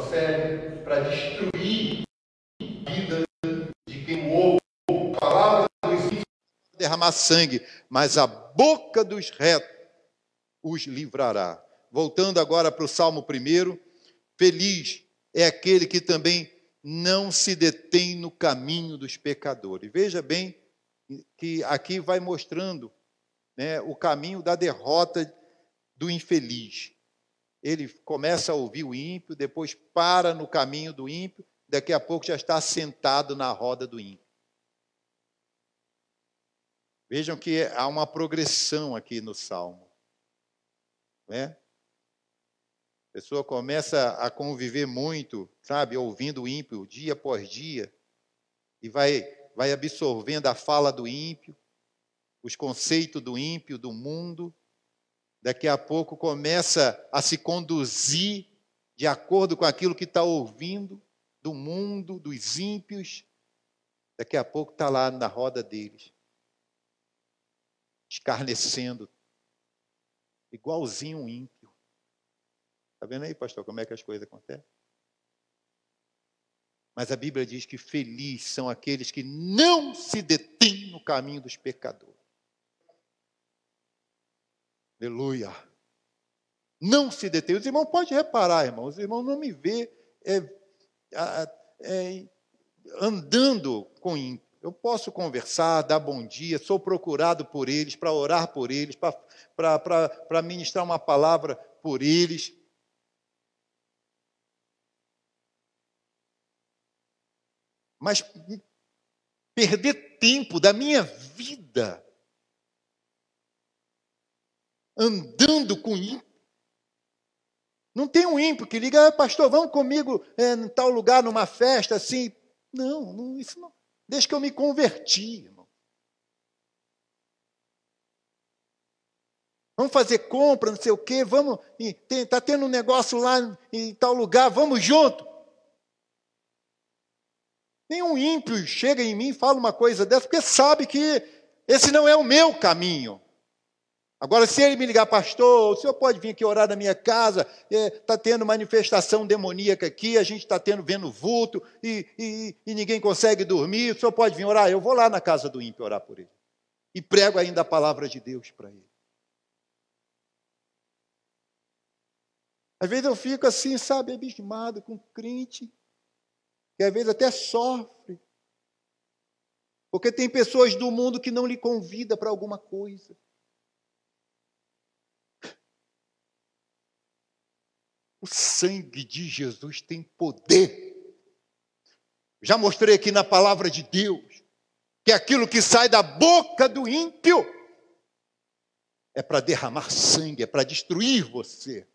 Então, serve para destruir a vida de quem ouve. A palavra derramar sangue, mas a boca dos retos os livrará. Voltando agora para o Salmo 1, feliz é aquele que também não se detém no caminho dos pecadores. Veja bem que aqui vai mostrando né, o caminho da derrota do infeliz ele começa a ouvir o ímpio, depois para no caminho do ímpio, daqui a pouco já está sentado na roda do ímpio. Vejam que há uma progressão aqui no Salmo. Né? A pessoa começa a conviver muito, sabe, ouvindo o ímpio dia após dia, e vai, vai absorvendo a fala do ímpio, os conceitos do ímpio, do mundo, daqui a pouco começa a se conduzir de acordo com aquilo que está ouvindo do mundo, dos ímpios. Daqui a pouco está lá na roda deles, escarnecendo, igualzinho um ímpio. Está vendo aí, pastor, como é que as coisas acontecem? Mas a Bíblia diz que felizes são aqueles que não se detêm no caminho dos pecadores. Aleluia. Não se detém. Os irmãos podem reparar, irmãos. Os irmãos não me vê é, é, andando com ímpeto. Eu posso conversar, dar bom dia, sou procurado por eles para orar por eles, para ministrar uma palavra por eles. Mas perder tempo da minha vida andando com ímpio. Não tem um ímpio que liga, ah, pastor, vamos comigo é, em tal lugar, numa festa, assim. Não, não, isso não. Desde que eu me converti, irmão. Vamos fazer compra, não sei o quê, vamos. Está tendo um negócio lá em tal lugar, vamos junto. Nenhum ímpio chega em mim e fala uma coisa dessa, porque sabe que esse não é o meu caminho. Agora, se ele me ligar, pastor, o senhor pode vir aqui orar na minha casa? Está é, tá tendo manifestação demoníaca aqui, a gente está tendo vendo vulto e, e, e ninguém consegue dormir. O senhor pode vir orar? Eu vou lá na casa do ímpio orar por ele. E prego ainda a palavra de Deus para ele. Às vezes eu fico assim, sabe, abismado com um crente, que às vezes até sofre. Porque tem pessoas do mundo que não lhe convida para alguma coisa. O sangue de Jesus tem poder. Já mostrei aqui na palavra de Deus que aquilo que sai da boca do ímpio é para derramar sangue, é para destruir você.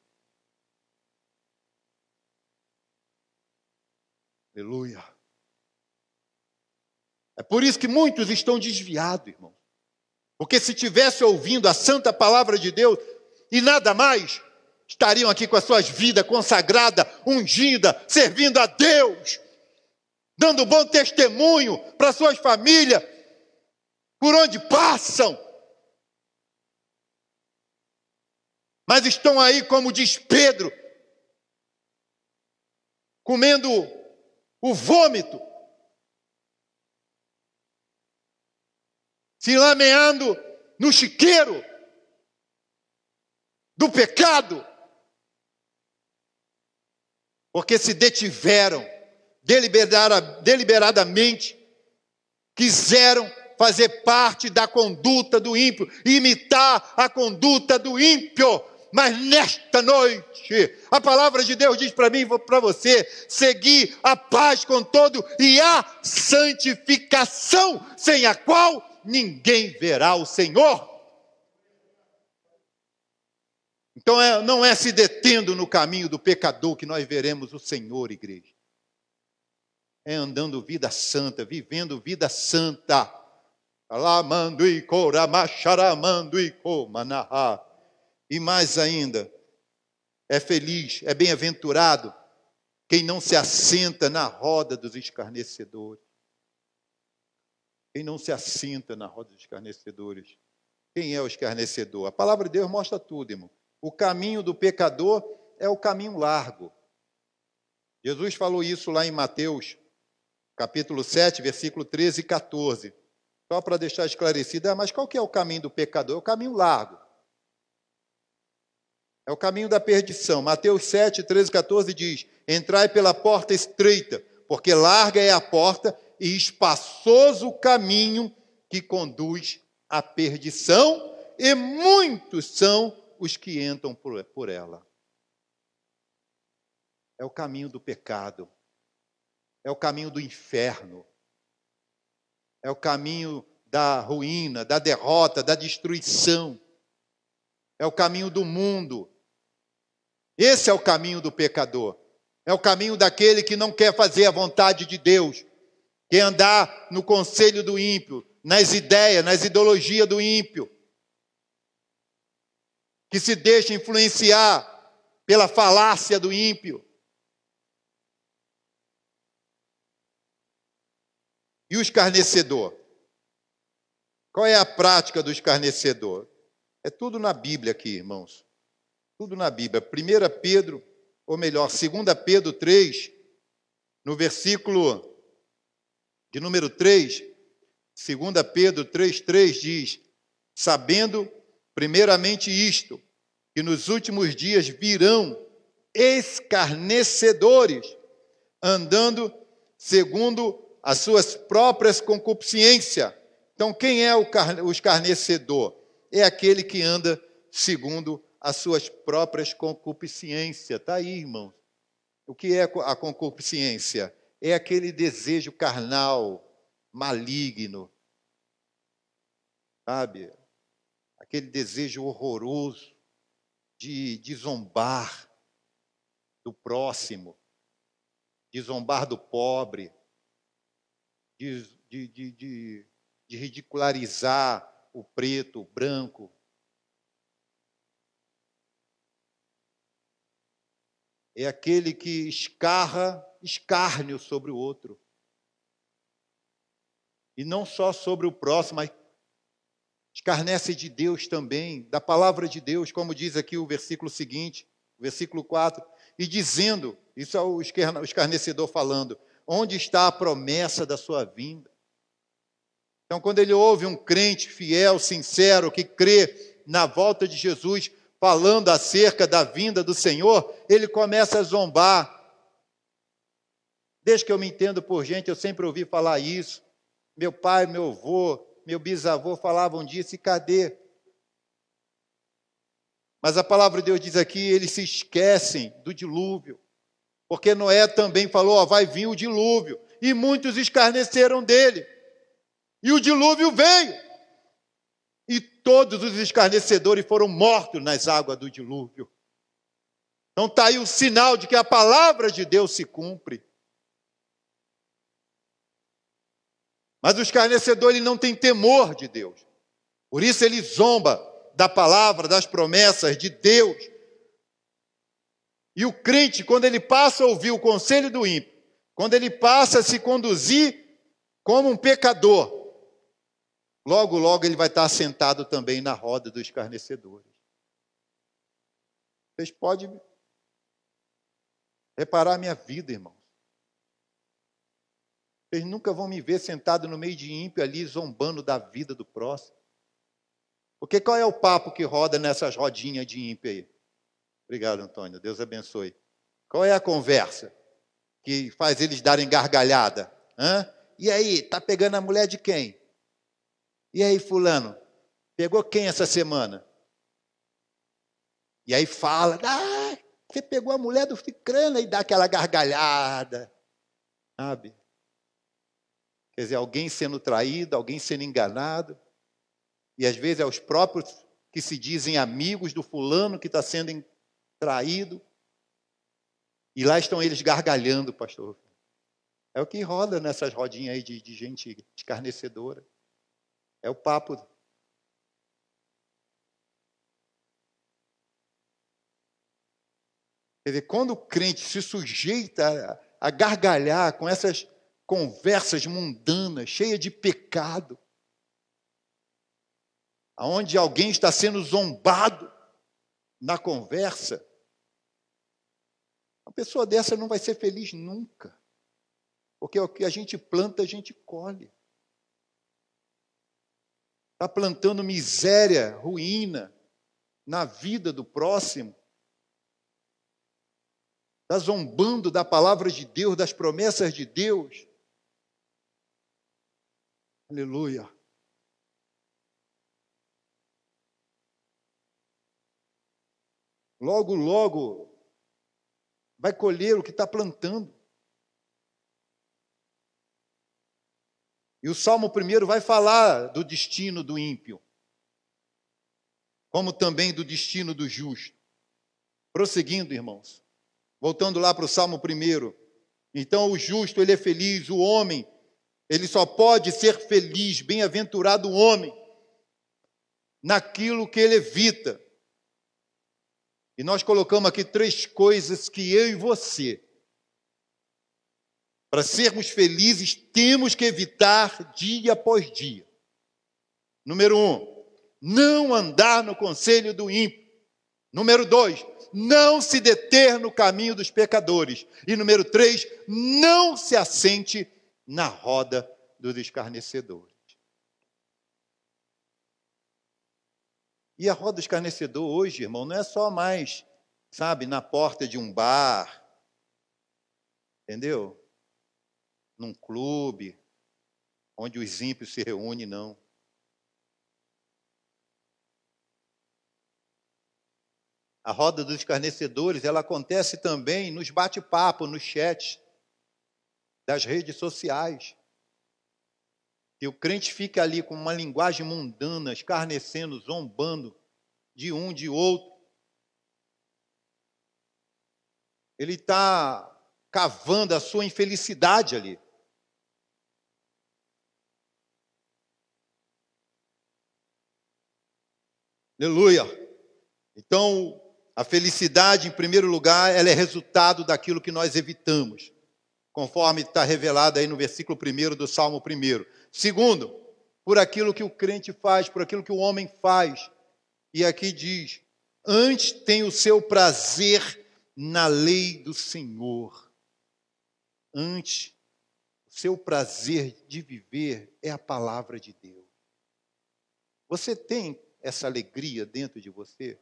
Aleluia. É por isso que muitos estão desviados, irmão. Porque se tivesse ouvindo a santa palavra de Deus e nada mais, estariam aqui com as suas vidas consagrada, ungida, servindo a Deus, dando bom testemunho para suas famílias, por onde passam. Mas estão aí, como diz Pedro, comendo o vômito, se lameando no chiqueiro do pecado porque se detiveram deliberadamente, quiseram fazer parte da conduta do ímpio, imitar a conduta do ímpio. Mas nesta noite, a palavra de Deus diz para mim e para você: seguir a paz com todo e a santificação, sem a qual ninguém verá o Senhor. Então, é, não é se detendo no caminho do pecador que nós veremos o Senhor, igreja. É andando vida santa, vivendo vida santa. e e E mais ainda, é feliz, é bem-aventurado quem não se assenta na roda dos escarnecedores. Quem não se assenta na roda dos escarnecedores. Quem é o escarnecedor? A palavra de Deus mostra tudo, irmão. O caminho do pecador é o caminho largo. Jesus falou isso lá em Mateus, capítulo 7, versículo 13 e 14. Só para deixar esclarecido, ah, mas qual que é o caminho do pecador? É o caminho largo. É o caminho da perdição. Mateus 7, 13 e 14 diz: Entrai pela porta estreita, porque larga é a porta e espaçoso o caminho que conduz à perdição, e muitos são os que entram por ela. É o caminho do pecado, é o caminho do inferno, é o caminho da ruína, da derrota, da destruição, é o caminho do mundo. Esse é o caminho do pecador, é o caminho daquele que não quer fazer a vontade de Deus, quer andar no conselho do ímpio, nas ideias, nas ideologias do ímpio, que se deixa influenciar pela falácia do ímpio. E o escarnecedor? Qual é a prática do escarnecedor? É tudo na Bíblia aqui, irmãos. Tudo na Bíblia. 1 Pedro, ou melhor, 2 Pedro 3, no versículo de número 3, 2 Pedro 3,3 diz: Sabendo primeiramente isto, e nos últimos dias virão escarnecedores, andando segundo as suas próprias concupiscências. Então, quem é o, escarnecedor? É aquele que anda segundo as suas próprias concupiscências. Está aí, irmãos. O que é a concupiscência? É aquele desejo carnal, maligno, sabe? Aquele desejo horroroso de, de zombar do próximo, de zombar do pobre, de, de, de, de ridicularizar o preto, o branco. É aquele que escarra escárnio sobre o outro. E não só sobre o próximo, mas Escarnece de Deus também, da palavra de Deus, como diz aqui o versículo seguinte, o versículo 4, e dizendo, isso é o escarnecedor falando, onde está a promessa da sua vinda? Então, quando ele ouve um crente fiel, sincero, que crê na volta de Jesus, falando acerca da vinda do Senhor, ele começa a zombar. Desde que eu me entendo por gente, eu sempre ouvi falar isso. Meu pai, meu avô, meu bisavô falavam disso, e cadê? Mas a palavra de Deus diz aqui, eles se esquecem do dilúvio. Porque Noé também falou, ó, vai vir o dilúvio. E muitos escarneceram dele. E o dilúvio veio. E todos os escarnecedores foram mortos nas águas do dilúvio. Então está aí o sinal de que a palavra de Deus se cumpre. Mas o escarnecedor ele não tem temor de Deus. Por isso ele zomba da palavra, das promessas de Deus. E o crente, quando ele passa a ouvir o conselho do ímpio, quando ele passa a se conduzir como um pecador, logo, logo ele vai estar sentado também na roda dos escarnecedores. Vocês podem reparar a minha vida, irmão. Vocês nunca vão me ver sentado no meio de ímpio ali zombando da vida do próximo. Porque qual é o papo que roda nessas rodinhas de ímpio aí? Obrigado, Antônio. Deus abençoe. Qual é a conversa que faz eles darem gargalhada? Hã? E aí, tá pegando a mulher de quem? E aí, fulano, pegou quem essa semana? E aí fala, ah, você pegou a mulher do Ficrana e dá aquela gargalhada, sabe? Quer dizer, alguém sendo traído, alguém sendo enganado. E às vezes é os próprios que se dizem amigos do fulano que está sendo traído. E lá estão eles gargalhando, pastor. É o que roda nessas rodinhas aí de, de gente escarnecedora. É o papo. Quer dizer, quando o crente se sujeita a gargalhar com essas conversas mundanas, cheia de pecado, aonde alguém está sendo zombado na conversa, uma pessoa dessa não vai ser feliz nunca. Porque o que a gente planta, a gente colhe. Está plantando miséria, ruína na vida do próximo. Está zombando da palavra de Deus, das promessas de Deus. Aleluia. Logo, logo, vai colher o que está plantando. E o Salmo primeiro vai falar do destino do ímpio, como também do destino do justo. Prosseguindo, irmãos, voltando lá para o Salmo primeiro. Então, o justo, ele é feliz, o homem ele só pode ser feliz, bem-aventurado o homem, naquilo que ele evita. E nós colocamos aqui três coisas que eu e você, para sermos felizes, temos que evitar dia após dia. Número um, não andar no conselho do ímpio. Número dois, não se deter no caminho dos pecadores. E número três, não se assente na roda dos escarnecedores. E a roda do escarnecedor hoje, irmão, não é só mais, sabe, na porta de um bar, entendeu? Num clube, onde os ímpios se reúnem, não. A roda dos escarnecedores, ela acontece também nos bate-papo, nos chats, das redes sociais. E o crente fica ali com uma linguagem mundana, escarnecendo, zombando de um, de outro. Ele está cavando a sua infelicidade ali. Aleluia. Então, a felicidade, em primeiro lugar, ela é resultado daquilo que nós evitamos conforme está revelado aí no versículo 1 do Salmo 1. Segundo, por aquilo que o crente faz, por aquilo que o homem faz. E aqui diz: antes tem o seu prazer na lei do Senhor. Antes, o seu prazer de viver é a palavra de Deus. Você tem essa alegria dentro de você?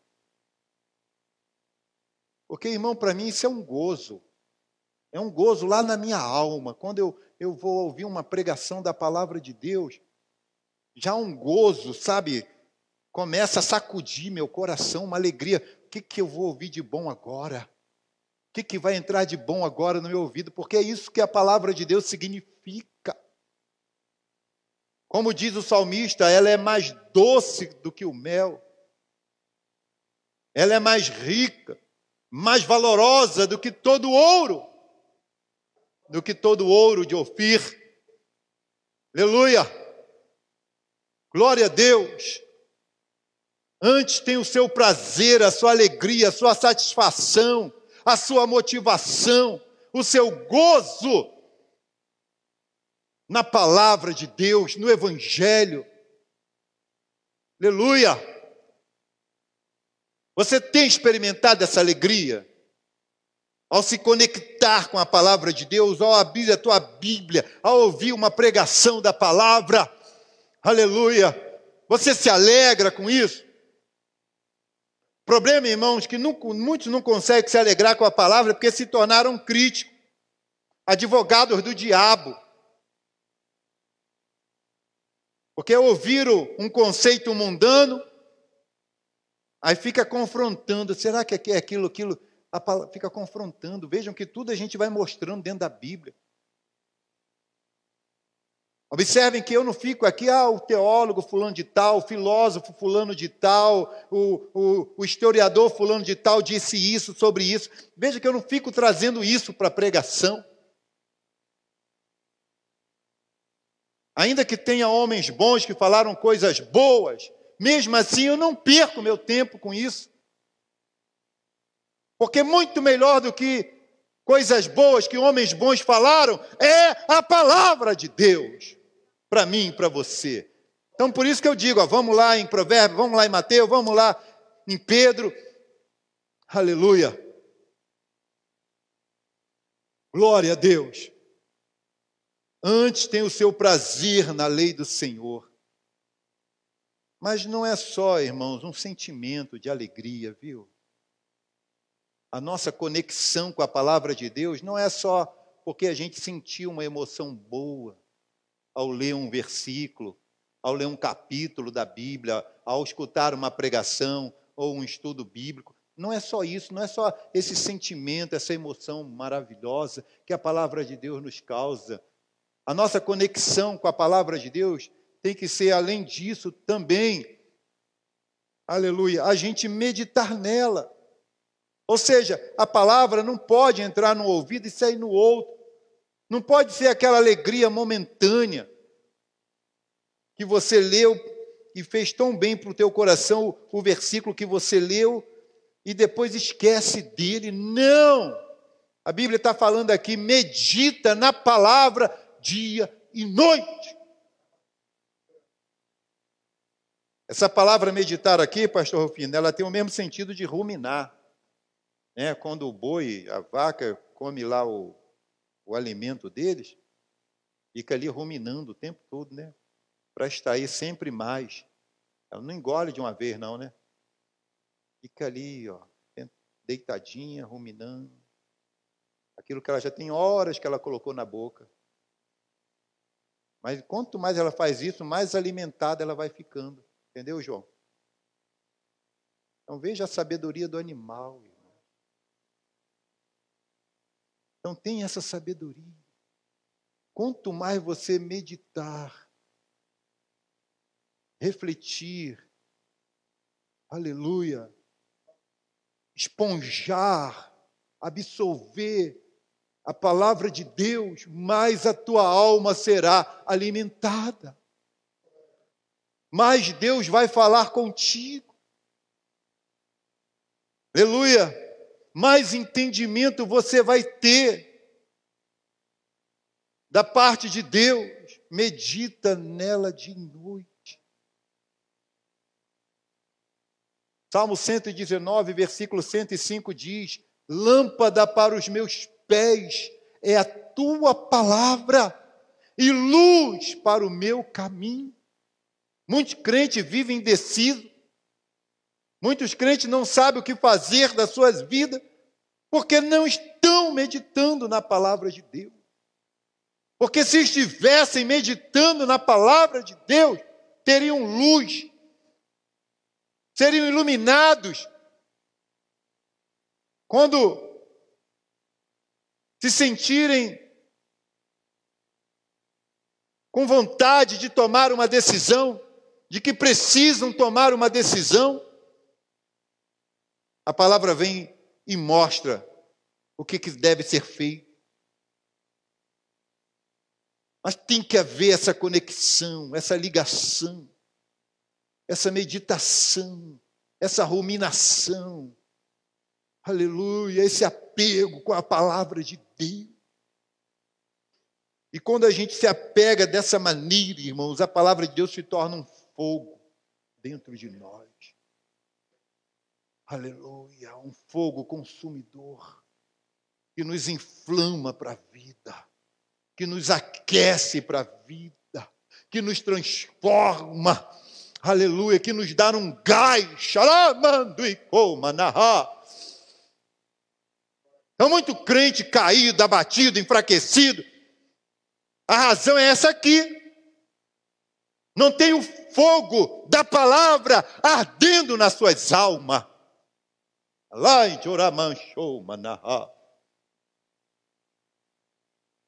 Porque, irmão, para mim isso é um gozo. É um gozo lá na minha alma. Quando eu, eu vou ouvir uma pregação da palavra de Deus, já um gozo, sabe? Começa a sacudir meu coração, uma alegria. O que, que eu vou ouvir de bom agora? O que, que vai entrar de bom agora no meu ouvido? Porque é isso que a palavra de Deus significa. Como diz o salmista, ela é mais doce do que o mel. Ela é mais rica, mais valorosa do que todo ouro do que todo ouro de Ofir. Aleluia! Glória a Deus! Antes tem o seu prazer, a sua alegria, a sua satisfação, a sua motivação, o seu gozo na palavra de Deus, no Evangelho. Aleluia! Você tem experimentado essa alegria? ao se conectar com a palavra de Deus, ao abrir a tua Bíblia, ao ouvir uma pregação da palavra, aleluia, você se alegra com isso? Problema, irmãos, que não, muitos não conseguem se alegrar com a palavra porque se tornaram críticos, advogados do diabo. Porque ouviram um conceito mundano, aí fica confrontando: será que é aquilo, aquilo? palavra, fica confrontando. Vejam que tudo a gente vai mostrando dentro da Bíblia. Observem que eu não fico aqui, ah, o teólogo fulano de tal, o filósofo fulano de tal, o, o, o historiador fulano de tal disse isso sobre isso. Veja que eu não fico trazendo isso para a pregação. Ainda que tenha homens bons que falaram coisas boas, mesmo assim eu não perco meu tempo com isso. Porque muito melhor do que coisas boas que homens bons falaram é a palavra de Deus para mim e para você. Então por isso que eu digo, ó, vamos lá em Provérbios, vamos lá em Mateus, vamos lá em Pedro. Aleluia. Glória a Deus. Antes tem o seu prazer na lei do Senhor. Mas não é só, irmãos, um sentimento de alegria, viu? a nossa conexão com a palavra de Deus não é só porque a gente sentiu uma emoção boa ao ler um versículo, ao ler um capítulo da Bíblia, ao escutar uma pregação ou um estudo bíblico. Não é só isso, não é só esse sentimento, essa emoção maravilhosa que a palavra de Deus nos causa. A nossa conexão com a palavra de Deus tem que ser, além disso, também, aleluia, a gente meditar nela. Ou seja, a palavra não pode entrar no ouvido e sair no outro. Não pode ser aquela alegria momentânea que você leu e fez tão bem para o teu coração o versículo que você leu e depois esquece dele. Não! A Bíblia está falando aqui, medita na palavra dia e noite. Essa palavra meditar aqui, pastor Rufino, ela tem o mesmo sentido de ruminar né, quando o boi, a vaca, come lá o, o alimento deles, fica ali ruminando o tempo todo, né? Para extrair sempre mais. Ela não engole de uma vez, não, né? Fica ali, ó, deitadinha, ruminando. Aquilo que ela já tem horas que ela colocou na boca. Mas quanto mais ela faz isso, mais alimentada ela vai ficando. Entendeu, João? Então veja a sabedoria do animal. Então tem essa sabedoria. Quanto mais você meditar, refletir, aleluia, esponjar, absorver a palavra de Deus, mais a tua alma será alimentada. Mais Deus vai falar contigo. Aleluia! mais entendimento você vai ter da parte de Deus. Medita nela de noite. Salmo 119, versículo 105 diz: Lâmpada para os meus pés é a tua palavra e luz para o meu caminho. Muitos crentes vivem indecisos Muitos crentes não sabem o que fazer das suas vidas porque não estão meditando na palavra de Deus. Porque se estivessem meditando na palavra de Deus, teriam luz, seriam iluminados. Quando se sentirem com vontade de tomar uma decisão, de que precisam tomar uma decisão, a palavra vem e mostra o que, que deve ser feito. Mas tem que haver essa conexão, essa ligação, essa meditação, essa ruminação. Aleluia, esse apego com a palavra de Deus. E quando a gente se apega dessa maneira, irmãos, a palavra de Deus se torna um fogo dentro de nós aleluia, um fogo consumidor que nos inflama para a vida, que nos aquece para a vida, que nos transforma, aleluia, que nos dá um gás, é muito crente caído, abatido, enfraquecido. A razão é essa aqui. Não tem o fogo da palavra ardendo nas suas almas. Lai Choramanchou Manahá.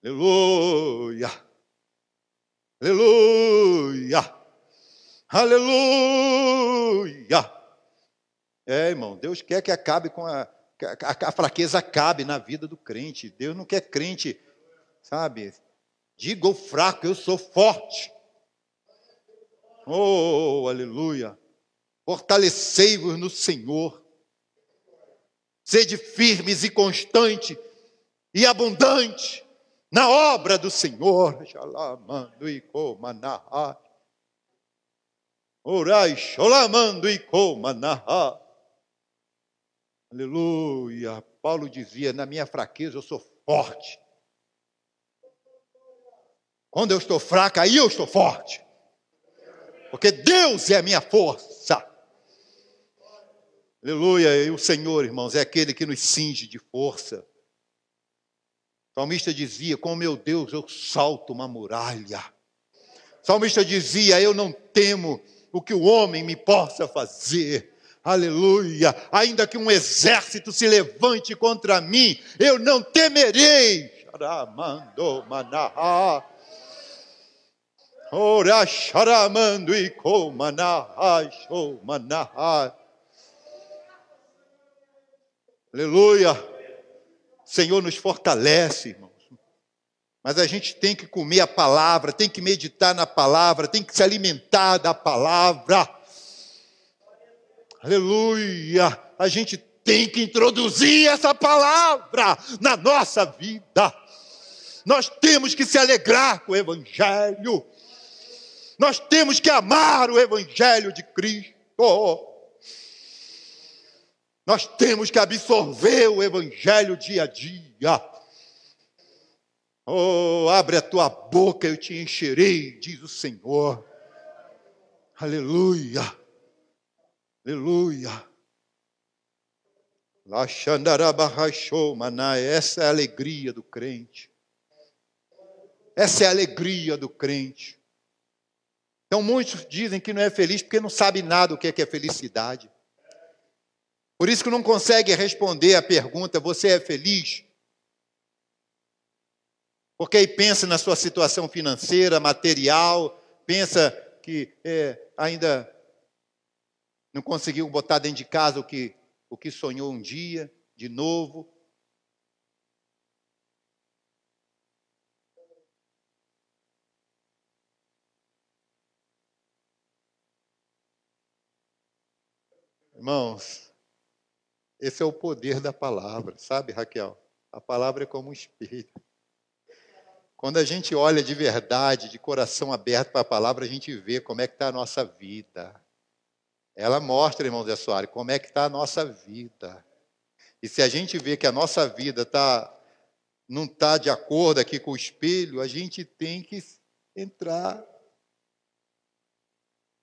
Aleluia. Aleluia. Aleluia. É, irmão, Deus quer que acabe com a, a, a fraqueza acabe na vida do crente. Deus não quer crente, sabe? Diga o fraco, eu sou forte. Oh, aleluia. Fortalecei-vos no Senhor Sede firmes e constante e abundante na obra do Senhor. Shalamando e comanahá. Orai, shalamando e comanahá. Aleluia. Paulo dizia: na minha fraqueza eu sou forte. Quando eu estou fraca, aí eu estou forte. Porque Deus é a minha força. Aleluia! E o Senhor, irmãos, é aquele que nos cinge de força. O salmista dizia: Com meu Deus eu salto uma muralha. O salmista dizia: Eu não temo o que o homem me possa fazer. Aleluia! Ainda que um exército se levante contra mim, eu não temerei. Ora, xaramando e comanahá, xomanaha. Aleluia! Senhor nos fortalece, irmãos. Mas a gente tem que comer a palavra, tem que meditar na palavra, tem que se alimentar da palavra. Aleluia! A gente tem que introduzir essa palavra na nossa vida. Nós temos que se alegrar com o Evangelho. Nós temos que amar o Evangelho de Cristo. Nós temos que absorver o Evangelho dia a dia. Oh, abre a tua boca, eu te encherei, diz o Senhor. Aleluia. Aleluia. Essa é a alegria do crente. Essa é a alegria do crente. Então, muitos dizem que não é feliz porque não sabe nada o que é, que é felicidade. Por isso que não consegue responder a pergunta: você é feliz? Porque aí pensa na sua situação financeira, material, pensa que é, ainda não conseguiu botar dentro de casa o que, o que sonhou um dia, de novo. Irmãos, esse é o poder da palavra, sabe, Raquel? A palavra é como o espelho. Quando a gente olha de verdade, de coração aberto para a palavra, a gente vê como é que está a nossa vida. Ela mostra, irmão Zé Soares, como é que está a nossa vida. E se a gente vê que a nossa vida tá, não está de acordo aqui com o espelho, a gente tem que entrar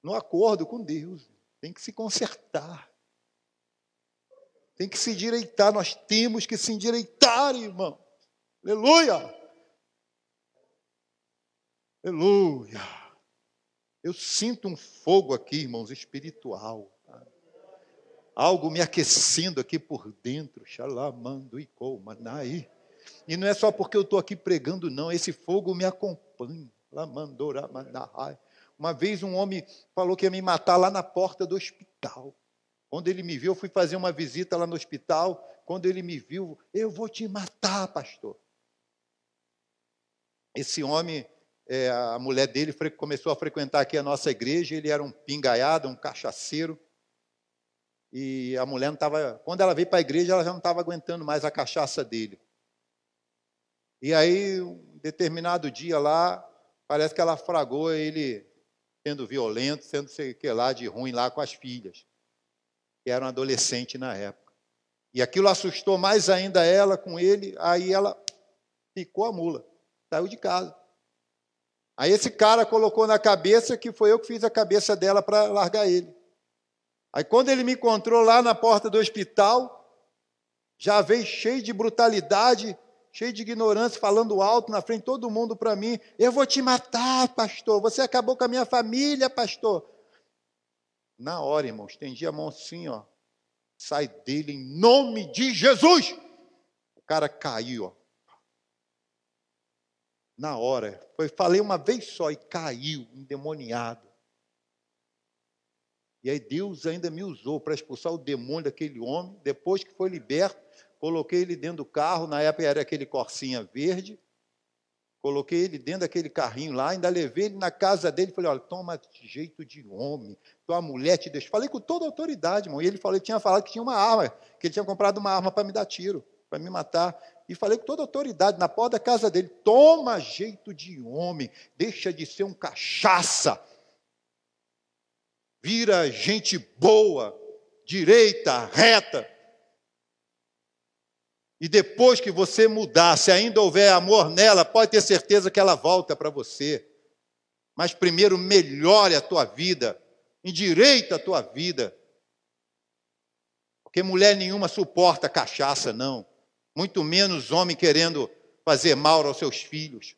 no acordo com Deus. Tem que se consertar. Tem que se direitar, nós temos que se endireitar, irmão. Aleluia! Aleluia! Eu sinto um fogo aqui, irmãos, espiritual. Tá? Algo me aquecendo aqui por dentro. Xalamando e colmanaí. E não é só porque eu estou aqui pregando, não. Esse fogo me acompanha. Lamandora Uma vez um homem falou que ia me matar lá na porta do hospital. Quando ele me viu, eu fui fazer uma visita lá no hospital. Quando ele me viu, eu vou te matar, pastor. Esse homem, é, a mulher dele começou a frequentar aqui a nossa igreja. Ele era um pingaiado, um cachaceiro. E a mulher não estava. Quando ela veio para a igreja, ela já não estava aguentando mais a cachaça dele. E aí, um determinado dia lá, parece que ela fragou ele sendo violento, sendo sei que lá de ruim lá com as filhas que era um adolescente na época. E aquilo assustou mais ainda ela com ele, aí ela picou a mula, saiu de casa. Aí esse cara colocou na cabeça que foi eu que fiz a cabeça dela para largar ele. Aí quando ele me encontrou lá na porta do hospital, já veio cheio de brutalidade, cheio de ignorância, falando alto na frente todo mundo para mim: "Eu vou te matar, pastor. Você acabou com a minha família, pastor. Na hora, irmão, estendi a mão assim, ó. Sai dele em nome de Jesus. O cara caiu, ó. Na hora. Foi, falei uma vez só e caiu, endemoniado. E aí Deus ainda me usou para expulsar o demônio daquele homem. Depois que foi liberto, coloquei ele dentro do carro. Na época era aquele corcinha verde. Coloquei ele dentro daquele carrinho lá, ainda levei ele na casa dele. Falei, olha, toma jeito de homem, tua mulher te deixa. Falei com toda autoridade, irmão. E ele falou, ele tinha falado que tinha uma arma, que ele tinha comprado uma arma para me dar tiro, para me matar. E falei com toda autoridade, na porta da casa dele, toma jeito de homem, deixa de ser um cachaça. Vira gente boa, direita, reta. E depois que você mudar, se ainda houver amor nela, pode ter certeza que ela volta para você. Mas primeiro melhore a tua vida, endireita a tua vida. Porque mulher nenhuma suporta cachaça, não. Muito menos homem querendo fazer mal aos seus filhos.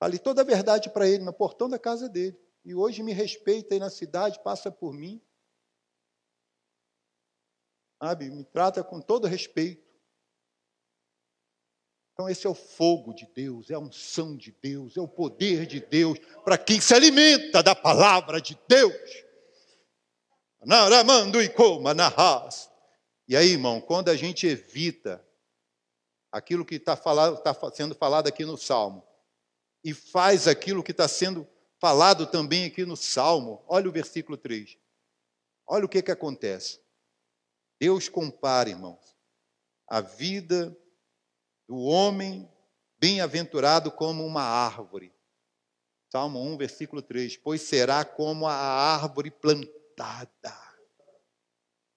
Falei toda a verdade para ele no portão da casa dele. E hoje me respeita aí na cidade, passa por mim sabe? Me trata com todo respeito. Então, esse é o fogo de Deus, é a unção de Deus, é o poder de Deus para quem se alimenta da palavra de Deus. Naramando e coma narras. E aí, irmão, quando a gente evita aquilo que está tá, tá sendo falado aqui no Salmo e faz aquilo que está sendo falado também aqui no Salmo, olha o versículo 3. Olha o que, que acontece. Deus compara, irmãos, a vida do homem bem-aventurado como uma árvore. Salmo 1, versículo 3: Pois será como a árvore plantada.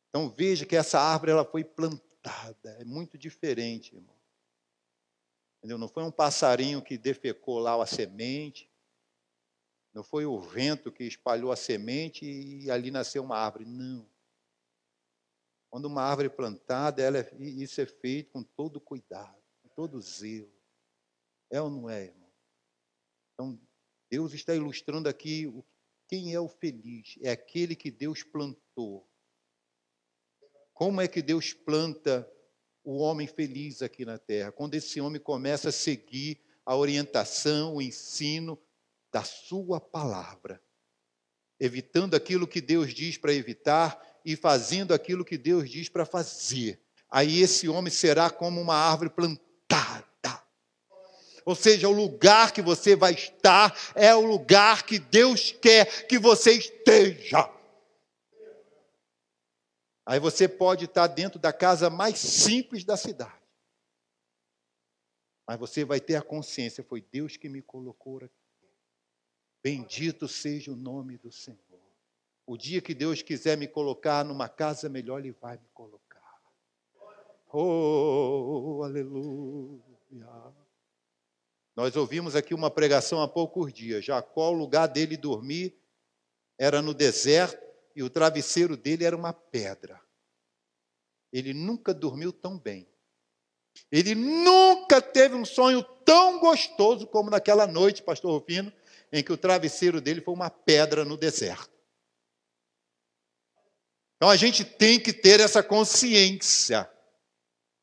Então veja que essa árvore ela foi plantada, é muito diferente, irmão. Entendeu? Não foi um passarinho que defecou lá a semente, não foi o vento que espalhou a semente e ali nasceu uma árvore, não. Quando uma árvore é plantada, ela é, isso é feito com todo cuidado, com todo zelo. É ou não é, irmão? Então, Deus está ilustrando aqui o, quem é o feliz. É aquele que Deus plantou. Como é que Deus planta o homem feliz aqui na terra? Quando esse homem começa a seguir a orientação, o ensino da sua palavra evitando aquilo que Deus diz para evitar, e fazendo aquilo que Deus diz para fazer. Aí esse homem será como uma árvore plantada. Ou seja, o lugar que você vai estar é o lugar que Deus quer que você esteja. Aí você pode estar dentro da casa mais simples da cidade. Mas você vai ter a consciência: foi Deus que me colocou aqui. Bendito seja o nome do Senhor. O dia que Deus quiser me colocar numa casa melhor, Ele vai me colocar. Oh, aleluia. Nós ouvimos aqui uma pregação há poucos dias. Jacó, o lugar dele dormir era no deserto e o travesseiro dele era uma pedra. Ele nunca dormiu tão bem. Ele nunca teve um sonho tão gostoso como naquela noite, pastor Rufino, em que o travesseiro dele foi uma pedra no deserto. Então a gente tem que ter essa consciência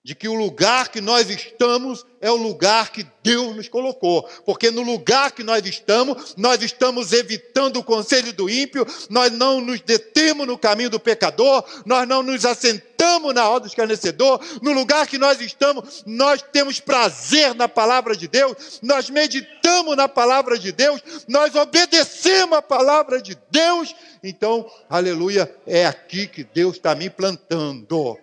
de que o lugar que nós estamos é o lugar que Deus nos colocou, porque no lugar que nós estamos, nós estamos evitando o conselho do ímpio, nós não nos detemos no caminho do pecador, nós não nos assentamos na roda do escarnecedor, no lugar que nós estamos, nós temos prazer na palavra de Deus, nós meditamos na palavra de Deus, nós obedecemos a palavra de Deus, então, aleluia, é aqui que Deus está me plantando.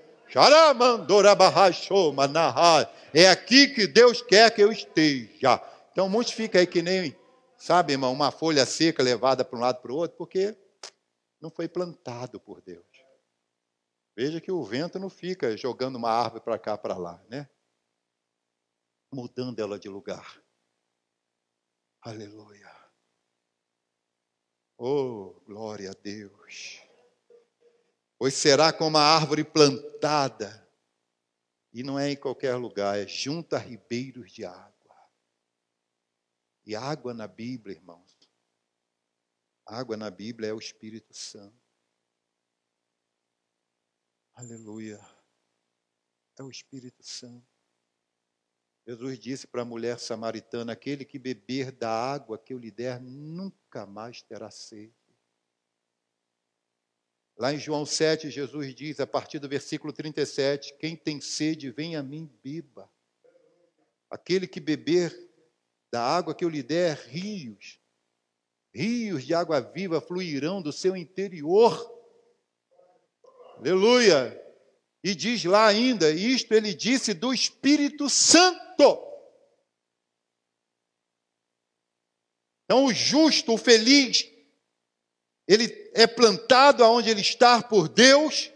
É aqui que Deus quer que eu esteja. Então, muitos ficam aí que nem, sabe, irmão, uma folha seca levada para um lado para o outro, porque não foi plantado por Deus. Veja que o vento não fica jogando uma árvore para cá, para lá, né? Mudando ela de lugar. Aleluia. Oh, glória a Deus pois será como a árvore plantada, e não é em qualquer lugar, é junto a ribeiros de água. E água na Bíblia, irmãos, água na Bíblia é o Espírito Santo. Aleluia. É o Espírito Santo. Jesus disse para a mulher samaritana: Aquele que beber da água que eu lhe der, nunca mais terá sede. Lá em João 7, Jesus diz, a partir do versículo 37, quem tem sede, vem a mim, beba. Aquele que beber da água que eu lhe der, rios, rios de água viva fluirão do seu interior. Aleluia! E diz lá ainda, isto ele disse do Espírito Santo. Então o justo, o feliz, ele é plantado aonde ele está por Deus,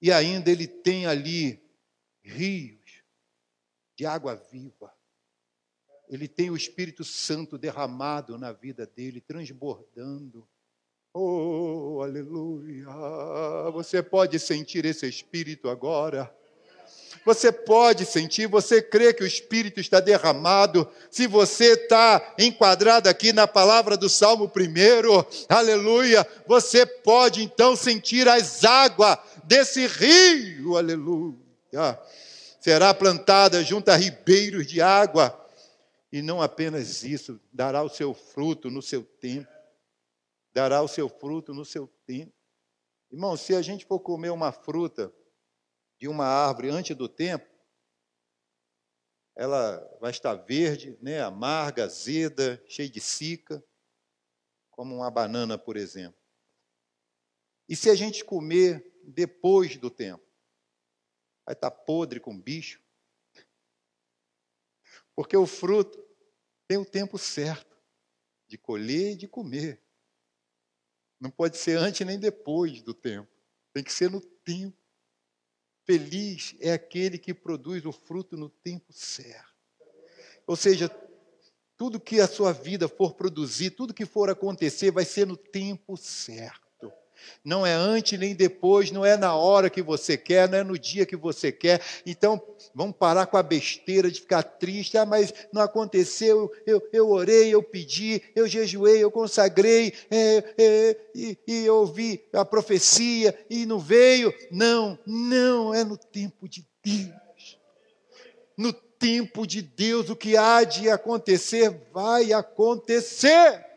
e ainda ele tem ali rios de água viva. Ele tem o Espírito Santo derramado na vida dele, transbordando. Oh, aleluia! Você pode sentir esse Espírito agora. Você pode sentir, você crê que o Espírito está derramado. Se você está enquadrado aqui na palavra do Salmo 1, aleluia, você pode então sentir as águas desse rio, aleluia. Será plantada junto a ribeiros de água. E não apenas isso, dará o seu fruto no seu tempo. Dará o seu fruto no seu tempo. Irmão, se a gente for comer uma fruta de uma árvore antes do tempo, ela vai estar verde, né, amarga, azeda, cheia de cica, como uma banana, por exemplo. E se a gente comer depois do tempo, vai estar podre com bicho, porque o fruto tem o tempo certo de colher e de comer. Não pode ser antes nem depois do tempo. Tem que ser no tempo. Feliz é aquele que produz o fruto no tempo certo. Ou seja, tudo que a sua vida for produzir, tudo que for acontecer, vai ser no tempo certo. Não é antes nem depois, não é na hora que você quer, não é no dia que você quer. Então, vamos parar com a besteira de ficar triste. Ah, mas não aconteceu, eu, eu orei, eu pedi, eu jejuei, eu consagrei, é, é, e, e ouvi a profecia e não veio. Não, não, é no tempo de Deus. No tempo de Deus, o que há de acontecer, vai acontecer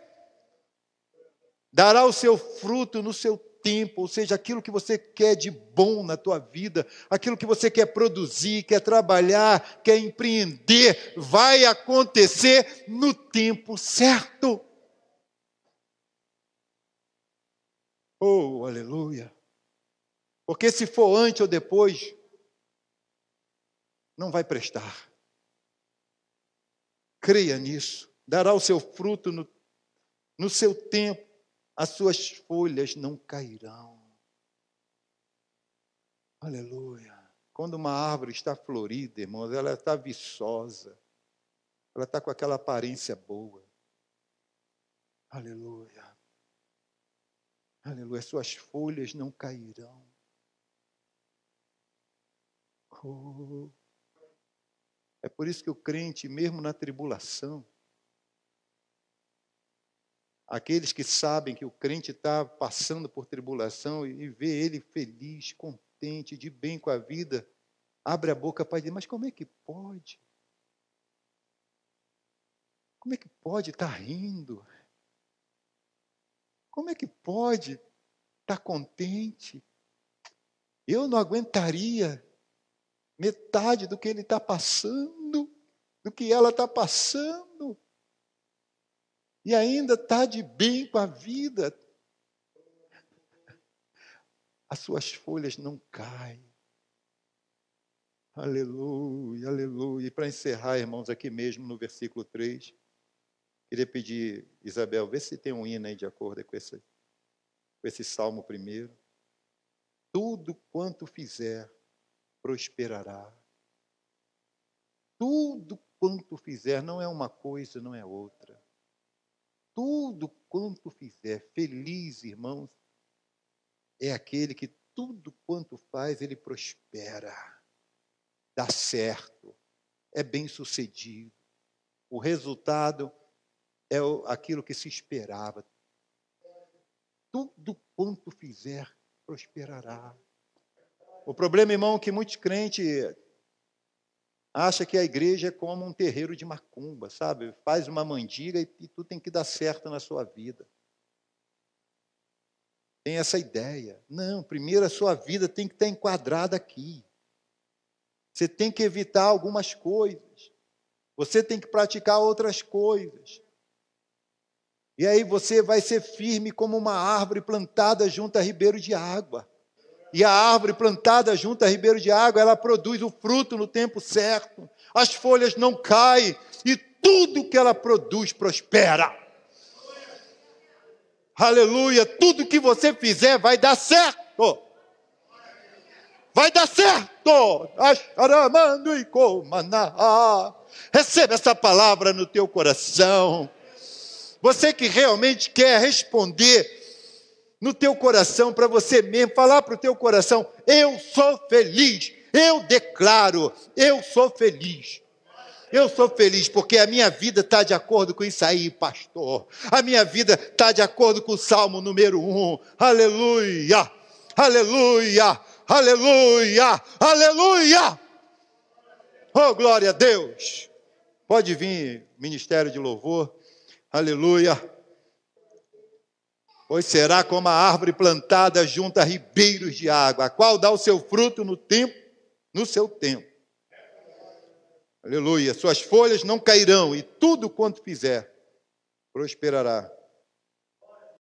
dará o seu fruto no seu tempo, ou seja, aquilo que você quer de bom na tua vida, aquilo que você quer produzir, quer trabalhar, quer empreender, vai acontecer no tempo certo. Oh, aleluia! Porque se for antes ou depois, não vai prestar. Creia nisso, dará o seu fruto no, no seu tempo as suas folhas não cairão. Aleluia. Quando uma árvore está florida, irmãos, ela está viçosa, ela está com aquela aparência boa. Aleluia. Aleluia. Suas folhas não cairão. Oh. É por isso que o crente, mesmo na tribulação, Aqueles que sabem que o crente está passando por tribulação e vê ele feliz, contente, de bem com a vida, abre a boca para dizer: Mas como é que pode? Como é que pode estar tá rindo? Como é que pode estar tá contente? Eu não aguentaria metade do que ele está passando, do que ela está passando e ainda está de bem com a vida. As suas folhas não caem. Aleluia, aleluia. E para encerrar, irmãos, aqui mesmo no versículo 3, queria pedir, Isabel, vê se tem um hino aí de acordo com esse, com esse salmo primeiro. Tudo quanto fizer prosperará. Tudo quanto fizer, não é uma coisa, não é outra tudo quanto fizer. Feliz, irmãos, é aquele que tudo quanto faz, ele prospera, dá certo, é bem sucedido. O resultado é aquilo que se esperava. Tudo quanto fizer, prosperará. O problema, irmão, é que muitos crentes acha que a igreja é como um terreiro de macumba, sabe? Faz uma mandiga e, e tem que dar certo na sua vida. Tem essa ideia. Não, primeiro a sua vida tem que estar enquadrada aqui. Você tem que evitar algumas coisas. Você tem que praticar outras coisas. E aí você vai ser firme como uma árvore plantada junto a ribeiro de água e a árvore plantada junto a ribeiro de água, ela produz o fruto no tempo certo, as folhas não caem e tudo que ela produz prospera. Aleluia! Tudo que você fizer vai dar certo. Vai dar certo. Receba essa palavra no teu coração. Você que realmente quer responder no teu coração, para você mesmo, falar para o teu coração: eu sou feliz, eu declaro, eu sou feliz. Eu sou feliz porque a minha vida está de acordo com isso aí, pastor. A minha vida está de acordo com o Salmo número 1. Aleluia, aleluia, aleluia, aleluia. Oh, glória a Deus. Pode vir, Ministério de Louvor. Aleluia pois será como a árvore plantada junto a ribeiros de água, a qual dá o seu fruto no tempo, no seu tempo. Aleluia. Suas folhas não cairão e tudo quanto fizer prosperará.